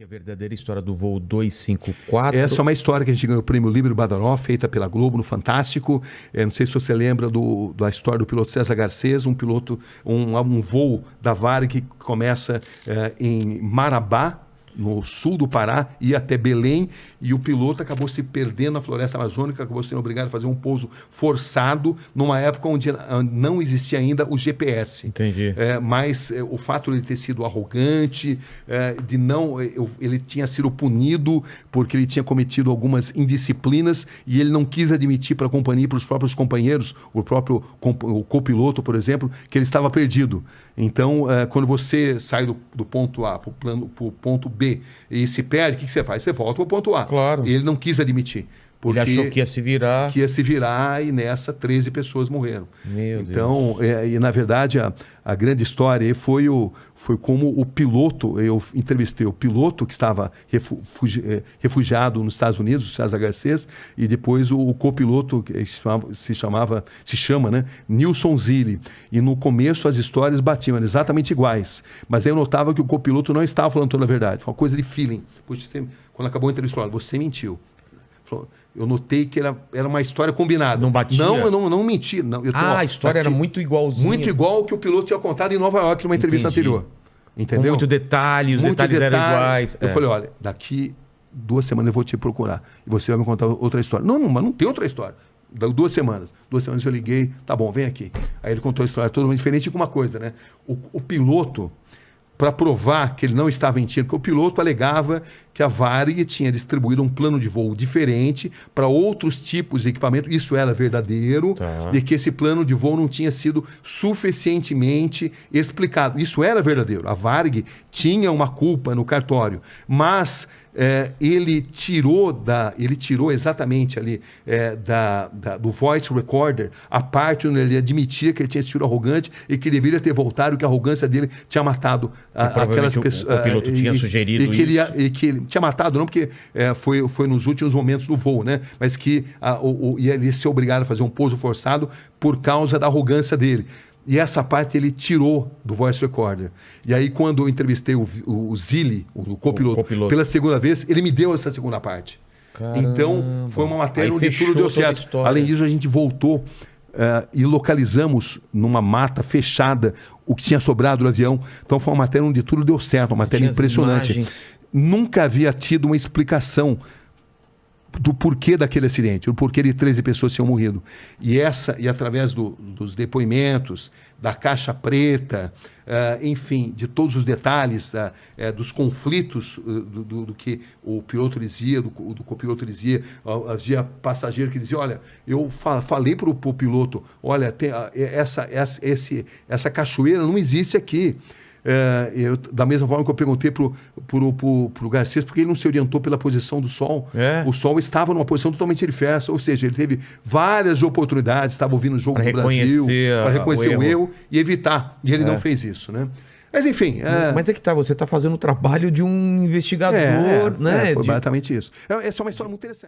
Que é a verdadeira história do voo 254. Essa é uma história que a gente ganhou o prêmio Líbero Badaró, feita pela Globo, no Fantástico. É, não sei se você lembra do, da história do piloto César Garcês, um piloto, um, um voo da Varg que começa é, em Marabá, no sul do Pará, ia até Belém, e o piloto acabou se perdendo na floresta amazônica, acabou sendo obrigado a fazer um pouso forçado, numa época onde ah, não existia ainda o GPS. Entendi. É, mas é, o fato de ele ter sido arrogante, é, de não. Eh, ele tinha sido punido porque ele tinha cometido algumas indisciplinas e ele não quis admitir para a companhia, para os próprios companheiros, o próprio o copiloto, por exemplo, que ele estava perdido. Então, quando você sai do, do ponto A para o ponto B, e se perde, o que, que você faz? Você volta para ponto A. Claro. E ele não quis admitir. Porque ele achou que ia se virar. Que ia se virar e nessa 13 pessoas morreram. Meu então, Deus. É, e na verdade a, a grande história foi, o, foi como o piloto, eu entrevistei o piloto que estava refugi, é, refugiado nos Estados Unidos, o César Garcês, e depois o, o copiloto que é, se chamava, se chamava, se chama, né, Nilson Zilli. E no começo as histórias batiam, eram exatamente iguais. Mas aí eu notava que o copiloto não estava falando toda a verdade, foi uma coisa de feeling. você, quando acabou a entrevista, você mentiu. Eu notei que era, era uma história combinada. Não batia? Não, eu não, não menti. Não, eu tô, ah, a história tá aqui, era muito igualzinha. Muito igual ao que o piloto tinha contado em Nova York numa entrevista Entendi. anterior. Entendeu? Com muito detalhe, os muito detalhes detalhe. eram iguais. Eu é. falei, olha, daqui duas semanas eu vou te procurar. E você vai me contar outra história. Não, não, mas não tem outra história. Duas semanas. Duas semanas eu liguei, tá bom, vem aqui. Aí ele contou a história toda diferente com uma coisa, né? O, o piloto, para provar que ele não estava mentindo, que o piloto alegava que a Varig tinha distribuído um plano de voo diferente para outros tipos de equipamento, isso era verdadeiro, tá. de que esse plano de voo não tinha sido suficientemente explicado. Isso era verdadeiro. A Varg tinha uma culpa no cartório, mas é, ele tirou da, ele tirou exatamente ali é, da, da, do voice recorder a parte onde ele admitia que ele tinha sido arrogante e que deveria ter voltado, que a arrogância dele tinha matado a, aquelas pessoas. O, o é, piloto tinha e, sugerido e que, ele, e que ele tinha matado não porque é, foi, foi nos últimos momentos do voo, né? Mas que a, o, o, ele se ser obrigado a fazer um pouso forçado por causa da arrogância dele. E essa parte ele tirou do voice recorder. E aí, quando eu entrevistei o, o, o Zilli, o, o copiloto, pela segunda vez, ele me deu essa segunda parte. Caramba. Então, foi uma matéria aí onde tudo deu certo. Além disso, a gente voltou Uh, e localizamos numa mata fechada o que tinha sobrado do avião. Então foi uma matéria onde tudo deu certo, uma matéria impressionante. Nunca havia tido uma explicação do porquê daquele acidente, o porquê de 13 pessoas tinham morrido. E essa, e através do, dos depoimentos, da caixa preta, uh, enfim, de todos os detalhes uh, uh, dos conflitos eh, do, do, do, que o piloto dizia, do, do copiloto dizia, havia passageiro que dizia, olha, eu fa falei para o piloto, olha, tem, essa, essa, esse, essa cachoeira não existe aqui. É, eu, da mesma forma que eu perguntei para pro, pro, pro Garcês, porque ele não se orientou pela posição do Sol. É. O Sol estava numa posição totalmente diversa, ou seja, ele teve várias oportunidades, estava ouvindo o jogo pra do Brasil, para reconhecer o, erro. e evitar. E ele é. não fez isso, né? Mas enfim. É... Mas é que tá, você está fazendo o trabalho de um investigador, é, né? É, foi de... exatamente isso. É, é só uma história muito interessante.